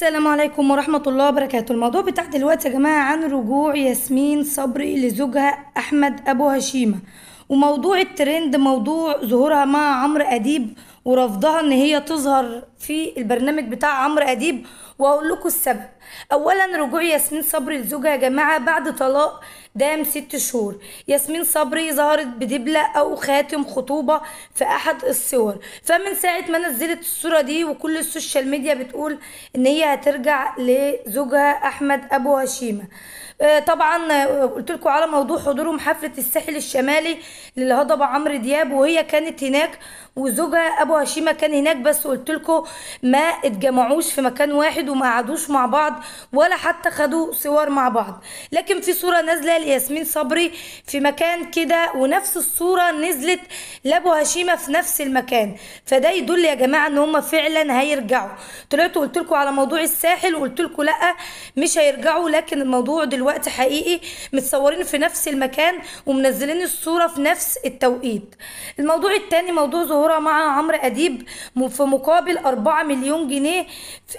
السلام عليكم ورحمة الله وبركاته الموضوع بتاع دلوقتي يا جماعة عن رجوع ياسمين صبري لزوجها أحمد أبو هشيمة وموضوع الترند موضوع ظهورها مع عمرو أديب ورفضها إن هي تظهر في البرنامج بتاع عمرو أديب وأقول لكم السبب أولا رجوع ياسمين صبري لزوجها يا جماعة بعد طلاق دام ست شهور ياسمين صبري ظهرت بدبلة أو خاتم خطوبة في أحد الصور فمن ساعة ما نزلت الصورة دي وكل السوشيال ميديا بتقول إن هي هترجع لزوجها أحمد أبو هشيمة آه، طبعا آه، قلت لكم على موضوع حضورهم حفله الساحل الشمالي للهضبه عمرو دياب وهي كانت هناك وزوجها ابو هشيمه كان هناك بس قلت لكم ما اتجمعوش في مكان واحد وما قعدوش مع بعض ولا حتى خدوا صور مع بعض لكن في صورة نازلة لياسمين صبري في مكان كده ونفس الصورة نزلت لابو هشيمة في نفس المكان فده يدل يا جماعة ان هما فعلا هيرجعوا طلعت وقلت لكم على موضوع الساحل وقلت لكم لا مش هيرجعوا لكن الموضوع دلوقتي حقيقي متصورين في نفس المكان ومنزلين الصورة في نفس التوقيت الموضوع التاني موضوع ظهورها مع عمرو أديب في مقابل 4 مليون جنيه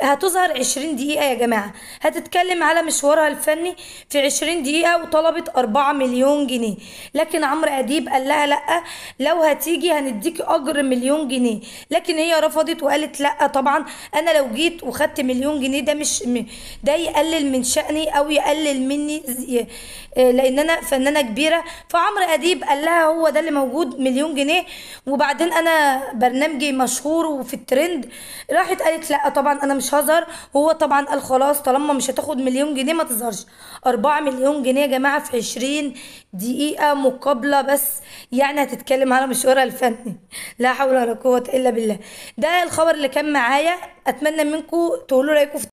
هتظهر 20 دقيقة يا جماعة هتتكلم على مشوارها الفني في 20 دقيقة وطلبت 4 مليون جنيه لكن عمرو أديب قال لها لأ لو هتيجي هنديك أجر مليون جنيه لكن هي رفضت وقالت لأ طبعا أنا لو جيت وخدت مليون جنيه ده مش ده يقلل من شأني أو يقلل مني آه، لأن أنا فنانة كبيرة فعمرو أديب قال لها هو ده اللي موجود مليون جنيه وبعدين أنا برنامجي مشهور وفي الترند راحت قالت لأ طبعا أنا مش هظهر هو طبعا قال خلاص طالما مش هتاخد مليون جنيه ما تظهرش أربعة مليون جنيه يا جماعة في عشرين دقيقة مقابلة بس يعني هتتكلم على مشوارها الفني لا حول ولا قوة إلا بالله ده الخبر اللي كان معايا أتمنى منكم تقولوا رأيكم في